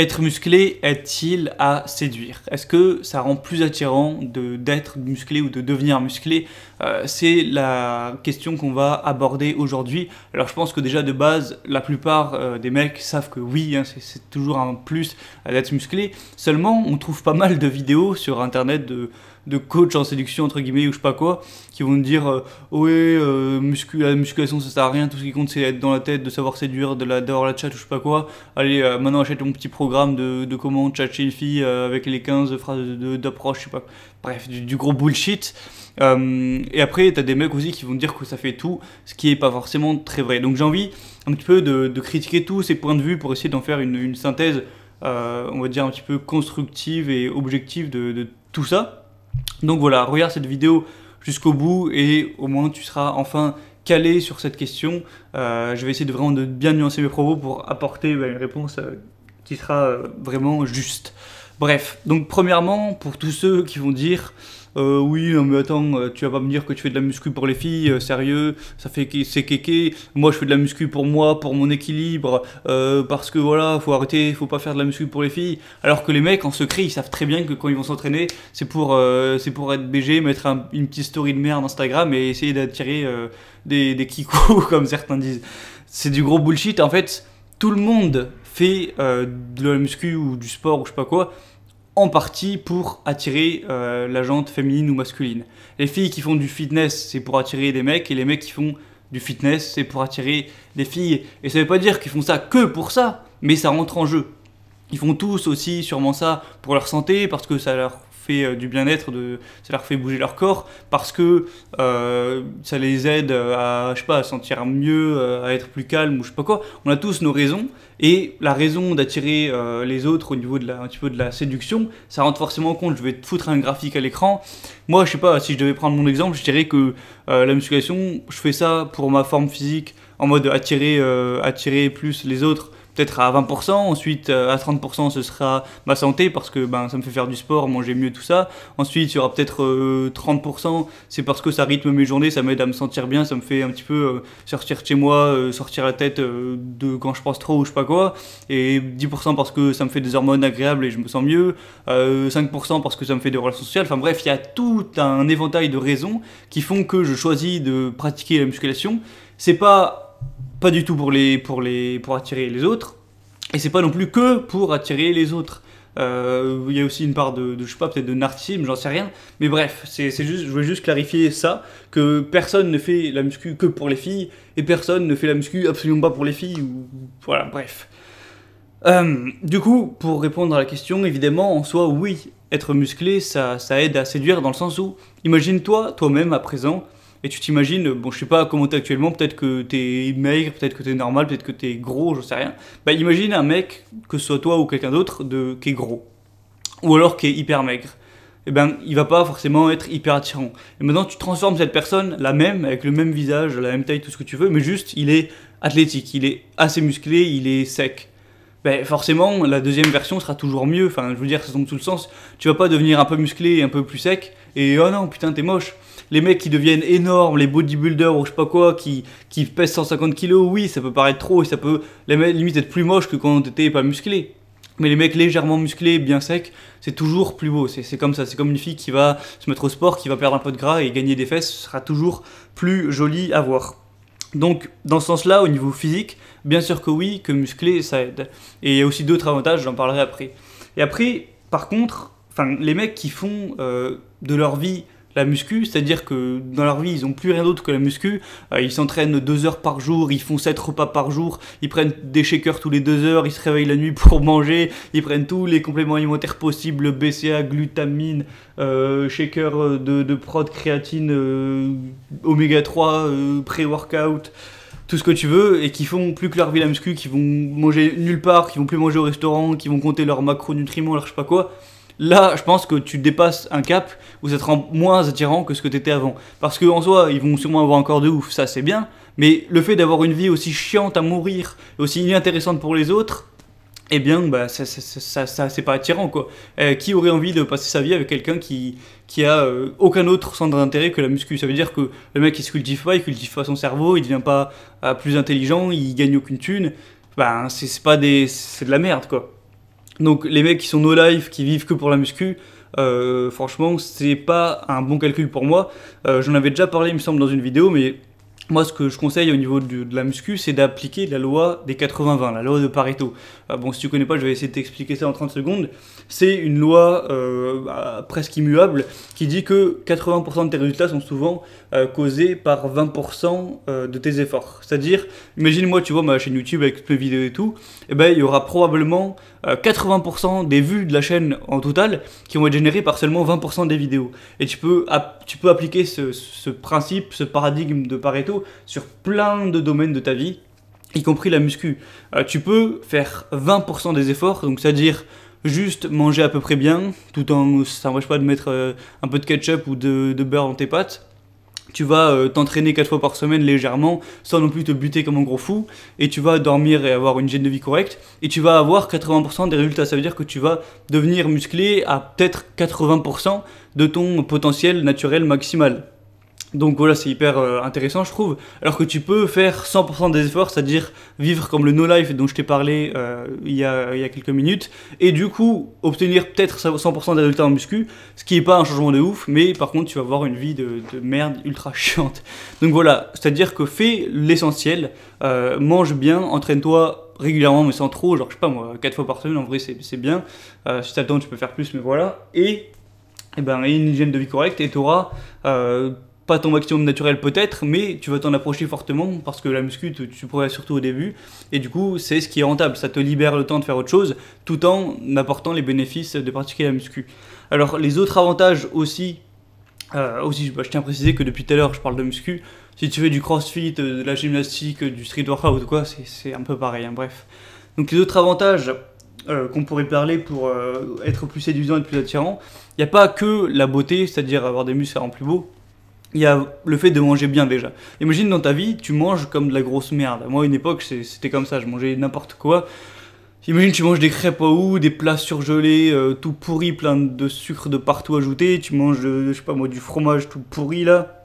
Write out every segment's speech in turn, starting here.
Être musclé est il à séduire Est-ce que ça rend plus attirant d'être musclé ou de devenir musclé euh, C'est la question qu'on va aborder aujourd'hui. Alors je pense que déjà de base, la plupart euh, des mecs savent que oui, hein, c'est toujours un plus euh, d'être musclé. Seulement, on trouve pas mal de vidéos sur Internet de de coach en séduction, entre guillemets, ou je sais pas quoi, qui vont me dire euh, Ouais, euh, la musculation ça sert à rien, tout ce qui compte c'est être dans la tête, de savoir séduire, de la, la chat ou je sais pas quoi. Allez, euh, maintenant achète mon petit programme de, de comment tchatcher une fille avec les 15 phrases d'approche, je sais pas. Bref, du, gros bullshit. et après, t'as des mecs aussi qui vont dire que ça fait tout, ce qui est pas forcément très vrai. Donc j'ai envie un petit peu de, critiquer tous ces points de vue pour essayer d'en faire une, une synthèse, on va dire un petit peu constructive et objective de, de tout ça. Donc voilà, regarde cette vidéo jusqu'au bout et au moins tu seras enfin calé sur cette question. Euh, je vais essayer de vraiment de bien nuancer mes propos pour apporter bah, une réponse euh, qui sera euh, vraiment juste. Bref, donc premièrement, pour tous ceux qui vont dire euh, oui, mais attends, euh, tu vas pas me dire que tu fais de la muscu pour les filles, euh, sérieux, ça fait c'est kéké. Moi, je fais de la muscu pour moi, pour mon équilibre, parce que voilà, faut arrêter, faut pas faire de la muscu pour les filles. Alors que les mecs, en secret, ils savent très bien que quand ils vont s'entraîner, c'est pour, c'est pour être BG, mettre une petite story de merde Instagram et essayer d'attirer des, des comme certains disent. C'est du gros bullshit. En fait, tout le monde fait de la muscu ou du sport ou je sais pas quoi en partie pour attirer euh, la jante féminine ou masculine. Les filles qui font du fitness, c'est pour attirer des mecs, et les mecs qui font du fitness, c'est pour attirer des filles. Et ça ne veut pas dire qu'ils font ça que pour ça, mais ça rentre en jeu. Ils font tous aussi sûrement ça pour leur santé, parce que ça leur euh, du bien-être, ça leur fait bouger leur corps, parce que euh, ça les aide à, je sais pas, à sentir mieux, euh, à être plus calme ou je sais pas quoi. On a tous nos raisons, et la raison d'attirer les autres au niveau de la, un petit peu de la séduction, ça rentre forcément en compte. Je vais te foutre un graphique à l'écran. Moi, je sais pas, si je devais prendre mon exemple, je dirais que la musculation, je fais ça pour ma forme physique, en mode attirer, attirer plus les autres être à 20%, ensuite euh, à 30% ce sera ma santé parce que ben, ça me fait faire du sport, manger mieux, tout ça. Ensuite il y aura peut-être 30%, euh, c'est parce que ça rythme mes journées, ça m'aide à me sentir bien, ça me fait un petit peu euh, sortir de chez moi, sortir la tête de quand je pense trop ou je sais pas quoi. Et 10% parce que ça me fait des hormones agréables et je me sens mieux, 5% parce que ça me fait des relations sociales, enfin bref, il y a tout un éventail de raisons qui font que je choisis de pratiquer la musculation. C'est pas pas du tout pour, les, pour, les, pour attirer les autres, et c'est pas non plus que pour attirer les autres. Euh, il y a aussi une part de, je sais pas, peut-être de narcissisme, j'en sais rien. Mais bref, c'est juste, je veux juste clarifier ça, que personne ne fait la muscu que pour les filles, et personne ne fait la muscu absolument pas pour les filles, ou voilà, bref. Euh, du coup, pour répondre à la question, évidemment, en soi, oui, être musclé, ça, ça aide à séduire dans le sens où, imagine-toi, toi-même à présent, et tu t'imagines, bon, je sais pas comment t'es actuellement, peut-être que t'es maigre, peut-être que t'es normal, peut-être que t'es gros, je sais rien. Bah, imagine un mec, que ce soit toi ou quelqu'un d'autre, de, qui est gros. Ou alors qui est hyper maigre. Et eh ben, il va pas forcément être hyper attirant. Et maintenant, tu transformes cette personne, la même, avec le même visage, la même taille, tout ce que tu veux, mais juste, il est athlétique, il est assez musclé, il est sec. Ben, forcément, la deuxième version sera toujours mieux. Enfin, je veux dire, ça tombe sous le sens. Tu vas pas devenir un peu musclé et un peu plus sec et oh non, putain, t'es moche. Les mecs qui deviennent énormes, les bodybuilders ou je sais pas quoi, qui, qui pèsent 150 kilos, oui, ça peut paraître trop et ça peut les limite être plus moche que quand t'étais pas musclé. Mais les mecs légèrement musclés, bien secs, c'est toujours plus beau. C'est comme ça. C'est comme une fille qui va se mettre au sport, qui va perdre un peu de gras et gagner des fesses, ce sera toujours plus joli à voir. Donc, dans ce sens-là, au niveau physique, bien sûr que oui, que musclé, ça aide. Et il y a aussi d'autres avantages, j'en parlerai après. Et après, par contre, les mecs qui font euh, de leur vie la muscu, c'est-à-dire que dans leur vie, ils n'ont plus rien d'autre que la muscu. Euh, ils s'entraînent deux heures par jour, ils font sept repas par jour, ils prennent des shakers tous les deux heures, ils se réveillent la nuit pour manger, ils prennent tous les compléments alimentaires possibles, BCA, glutamine, euh, shaker de, prod, créatine, euh, oméga 3, pré-workout, tout ce que tu veux, et qui font plus que leur vie la muscu, qui vont manger nulle part, qui vont plus manger au restaurant, qui vont compter leurs macronutriments, leur je sais pas quoi. Là, je pense que tu dépasses un cap où ça te rend moins attirant que ce que tu étais avant. Parce que en soi, ils vont sûrement avoir encore de ouf, ça c'est bien. Mais le fait d'avoir une vie aussi chiante à mourir, aussi inintéressante pour les autres, eh bien, bah, ça, ça, ça, c'est pas attirant, quoi. Euh, qui aurait envie de passer sa vie avec quelqu'un qui, qui a euh, aucun autre centre d'intérêt que la muscu Ça veut dire que le mec, il se cultive pas, il cultive pas son cerveau, il devient pas euh, plus intelligent, il gagne aucune thune. Ben, c'est pas des... c'est de la merde, quoi. Donc les mecs qui sont no life, qui vivent que pour la muscu, euh, franchement, c'est pas un bon calcul pour moi. Euh, j'en avais déjà parlé, il me semble, dans une vidéo, mais moi, ce que je conseille au niveau de, la muscu, c'est d'appliquer la loi des 80-20, la loi de Pareto. Ah, bon, si tu connais pas, je vais essayer de t'expliquer ça en 30 secondes. C'est une loi euh, bah, presque immuable qui dit que 80% de tes résultats sont souvent euh, causés par 20% euh, de tes efforts. C'est-à-dire, imagine-moi, tu vois, ma chaîne YouTube avec toutes mes vidéos et tout, et eh ben, il y aura probablement 80% des vues de la chaîne en total qui vont être générées par seulement 20% des vidéos. Et tu peux, tu peux appliquer ce principe, ce paradigme de Pareto sur plein de domaines de ta vie, y compris la muscu. Euh, tu peux faire 20% des efforts, donc c'est-à-dire juste manger à peu près bien, tout en ça pas de mettre euh, un peu de ketchup ou de, beurre dans tes pâtes. Tu vas euh, t'entraîner 4 fois par semaine légèrement, sans non plus te buter comme un gros fou, et tu vas dormir et avoir une hygiène de vie correcte, et tu vas avoir 80% des résultats. Ça veut dire que tu vas devenir musclé à peut-être 80% de ton potentiel naturel maximal. Donc voilà, c'est hyper euh, intéressant, je trouve. Alors que tu peux faire 100% des efforts, c'est-à-dire vivre comme le no-life dont je t'ai parlé euh, il, y a, quelques minutes, et du coup obtenir peut-être 100% des en muscu, ce qui n'est pas un changement de ouf, mais par contre tu vas avoir une vie de, merde ultra chiante. Donc voilà, c'est-à-dire que fais l'essentiel, euh, mange bien, entraîne-toi régulièrement mais sans trop, genre je sais pas moi, 4 fois par semaine en vrai c'est bien, si t'as le temps tu peux faire plus mais voilà, et, et eh ben, une hygiène de vie correcte et t'auras... auras pas ton maximum naturel peut-être, mais tu vas t'en approcher fortement parce que la muscu, tu, pourrais surtout au début. Et du coup, c'est ce qui est rentable. Ça te libère le temps de faire autre chose tout en apportant les bénéfices de pratiquer la muscu. Alors, les autres avantages aussi, euh, aussi bah, je tiens à préciser que depuis tout à l'heure, je parle de muscu. Si tu fais du crossfit, euh, de la gymnastique, euh, du street workout ou quoi, c'est un peu pareil, hein, bref. Donc, les autres avantages, qu'on pourrait parler pour être plus séduisant et plus attirant. Il n'y a pas que la beauté, c'est-à-dire avoir des muscles en plus beau il y a le fait de manger bien déjà. Imagine dans ta vie, tu manges comme de la grosse merde. Moi, à une époque, c'était comme ça, je mangeais n'importe quoi. Imagine, tu manges des crêpes ou des plats surgelés, euh, tout pourri, plein de sucre de partout ajouté. Tu manges, euh, je sais pas moi, du fromage tout pourri là.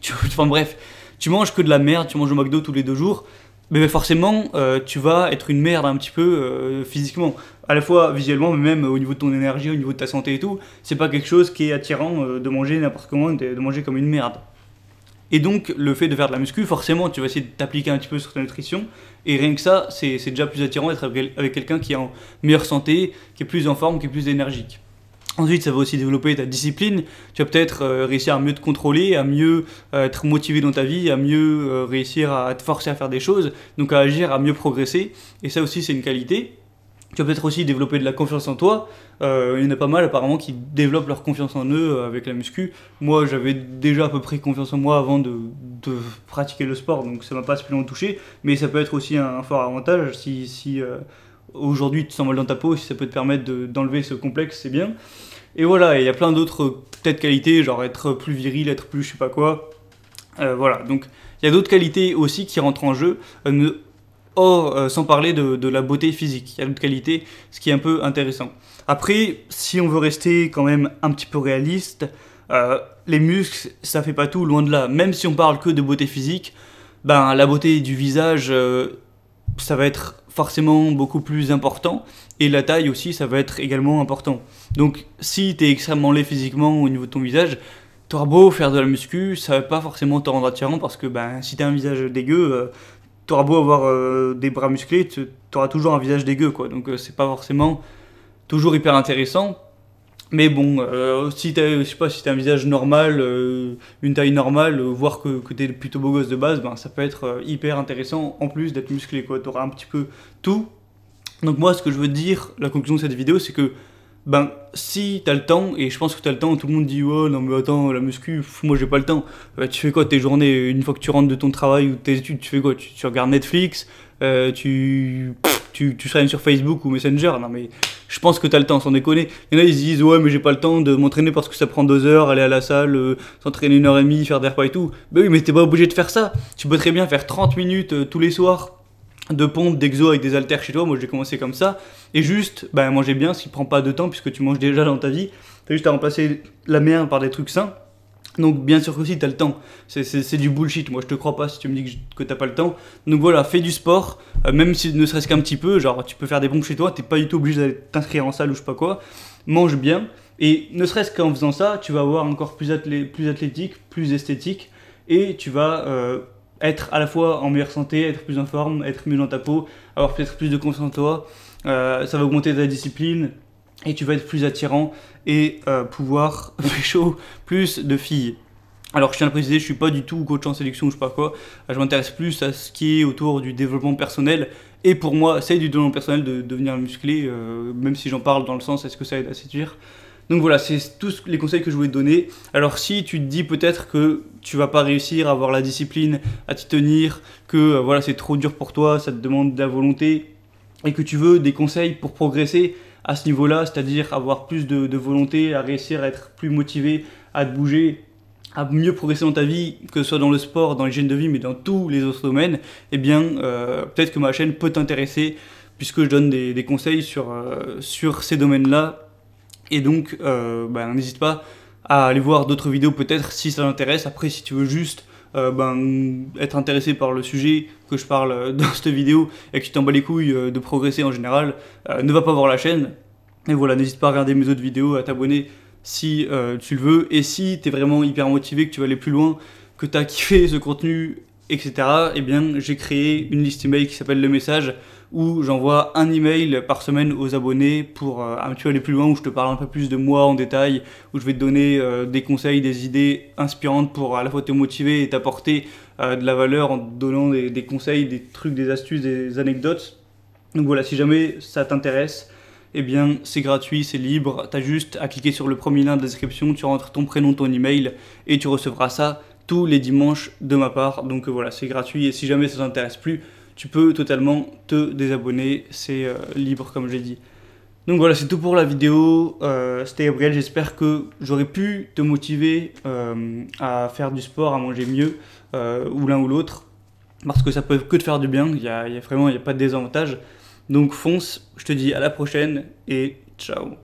Tu... Enfin bref, tu manges que de la merde, tu manges au McDo tous les deux jours mais, ben, forcément, euh, tu vas être une merde un petit peu euh, physiquement, à la fois visuellement, mais même au niveau de ton énergie, au niveau de ta santé et tout. C'est pas quelque chose qui est attirant euh, de manger n'importe comment, de, manger comme une merde. Et donc, le fait de faire de la muscu, forcément, tu vas essayer de t'appliquer un petit peu sur ta nutrition. Et rien que ça, c'est déjà plus attirant d'être avec, avec quelqu'un qui est en meilleure santé, qui est plus en forme, qui est plus énergique. Ensuite, ça va aussi développer ta discipline. Tu vas peut-être euh, réussir à mieux te contrôler, à mieux euh, être motivé dans ta vie, à mieux euh, réussir à te forcer à faire des choses, donc à agir, à mieux progresser. Et ça aussi, c'est une qualité. Tu vas peut-être aussi développer de la confiance en toi. il y en a pas mal apparemment qui développent leur confiance en eux avec la muscu. Moi, j'avais déjà à peu près confiance en moi avant de, pratiquer le sport, donc ça m'a pas spécialement touché. Mais ça peut être aussi un, fort avantage si, si aujourd'hui tu te dans ta peau, si ça peut te permettre d'enlever ce complexe, c'est bien. Et voilà, il y a plein d'autres peut-être qualités, genre être plus viril, être plus je sais pas quoi. Euh, voilà, donc il y a d'autres qualités aussi qui rentrent en jeu. Euh, Or, euh, sans parler de, de, la beauté physique, il y a d'autres qualités, ce qui est un peu intéressant. Après, si on veut rester quand même un petit peu réaliste, les muscles, ça fait pas tout, loin de là. Même si on parle que de beauté physique, ben la beauté du visage, ça va être forcément beaucoup plus important. Et la taille aussi, ça va être également important. Donc si tu es extrêmement laid physiquement au niveau de ton visage, t'auras beau faire de la muscu, ça va pas forcément te rendre attirant parce que ben, si t'as un visage dégueu, euh, tu auras beau avoir euh, des bras musclés, tu auras toujours un visage dégueu. quoi. Donc euh, c'est pas forcément toujours hyper intéressant mais bon, euh, si t'as, sais pas, si un visage normal, euh, une taille normale, euh, voire que, t'es plutôt beau gosse de base, ben, ça peut être hyper intéressant en plus d'être musclé, quoi. T'auras un petit peu tout. Donc moi, ce que je veux dire, la conclusion de cette vidéo, c'est que ben si t'as le temps, et je pense que t'as le temps, tout le monde dit oh non mais attends la muscu, moi j'ai pas le temps. Euh, tu fais quoi tes journées une fois que tu rentres de ton travail ou tes études, tu fais quoi tu, regardes Netflix, euh, tu, tu sur Facebook ou Messenger. Non mais je pense que t'as le temps, sans déconner. Il y en a ils se disent ouais mais j'ai pas le temps de m'entraîner parce que ça prend deux heures, aller à la salle, euh, s'entraîner une heure et demie, faire des repas et tout. Ben oui mais t'es pas obligé de faire ça. Tu peux très bien faire 30 minutes tous les soirs de pompe, d'exo avec des haltères chez toi. Moi, j'ai commencé comme ça. Et juste, bah, manger bien, ce qui prend pas de temps puisque tu manges déjà dans ta vie. T'as juste à remplacer la merde par des trucs sains. Donc, bien sûr que si t'as le temps. C'est du bullshit. Moi, je te crois pas si tu me dis que, que t'as pas le temps. Donc voilà, fais du sport, euh, même si ne serait-ce qu'un petit peu. Genre, tu peux faire des pompes chez toi. T'es pas du tout obligé d'aller t'inscrire en salle ou je sais pas quoi. Mange bien. Et ne serait-ce qu'en faisant ça, tu vas avoir encore plus, plus athlétique, plus esthétique. Et tu vas. Euh, être à la fois en meilleure santé, être plus en forme, être mieux dans ta peau, avoir peut-être plus de confiance en toi. Euh, ça va augmenter ta discipline et tu vas être plus attirant et euh, pouvoir pouvoir chaud plus de filles. Alors je tiens à préciser, je suis pas du tout coach en sélection ou je sais pas quoi. Euh, je m'intéresse plus à ce qui est autour du développement personnel. Et pour moi, c'est du développement personnel de devenir musclé, même si j'en parle dans le sens est-ce que ça aide à séduire. Donc voilà, c'est tous les conseils que je voulais te donner. Alors si tu te dis peut-être que tu vas pas réussir à avoir la discipline, à t'y tenir, que euh, voilà, c'est trop dur pour toi, ça te demande de la volonté et que tu veux des conseils pour progresser à ce niveau-là, c'est-à-dire avoir plus de, volonté, à réussir à être plus motivé, à te bouger, à mieux progresser dans ta vie, que ce soit dans le sport, dans l'hygiène de vie, mais dans tous les autres domaines, eh bien, euh, peut-être que ma chaîne peut t'intéresser, puisque je donne des, conseils sur, euh, sur ces domaines-là et donc, euh, ben, n'hésite pas à aller voir d'autres vidéos peut-être si ça t'intéresse. Après, si tu veux juste euh, ben, être intéressé par le sujet que je parle euh, dans cette vidéo et que tu t'en bats les couilles de progresser en général, ne va pas voir la chaîne. Et voilà, n'hésite pas à regarder mes autres vidéos, à t'abonner si tu le veux. Et si tu es vraiment hyper motivé, que tu veux aller plus loin, que tu as kiffé ce contenu, etc., eh bien, j'ai créé une liste email qui s'appelle Le Message où j'envoie un email par semaine aux abonnés pour euh, ah, aller plus loin, où je te parle un peu plus de moi en détail, où je vais te donner euh, des conseils, des idées inspirantes pour à la fois te motiver et t'apporter euh, de la valeur en te donnant des, conseils, des trucs, des astuces, des anecdotes. Donc voilà, si jamais ça t'intéresse, eh bien c'est gratuit, c'est libre, t'as juste à cliquer sur le premier lien de la description, tu rentres ton prénom, ton email et tu recevras ça tous les dimanches de ma part. Donc voilà, c'est gratuit et si jamais ça t'intéresse plus, tu peux totalement te désabonner, c'est euh, libre comme j'ai dit. Donc voilà, c'est tout pour la vidéo. Euh, c'était Gabriel, j'espère que j'aurais pu te motiver euh, à faire du sport, à manger mieux, ou l'un ou l'autre, parce que ça peut que te faire du bien, il y a, vraiment a pas de désavantage. Donc fonce, je te dis à la prochaine et ciao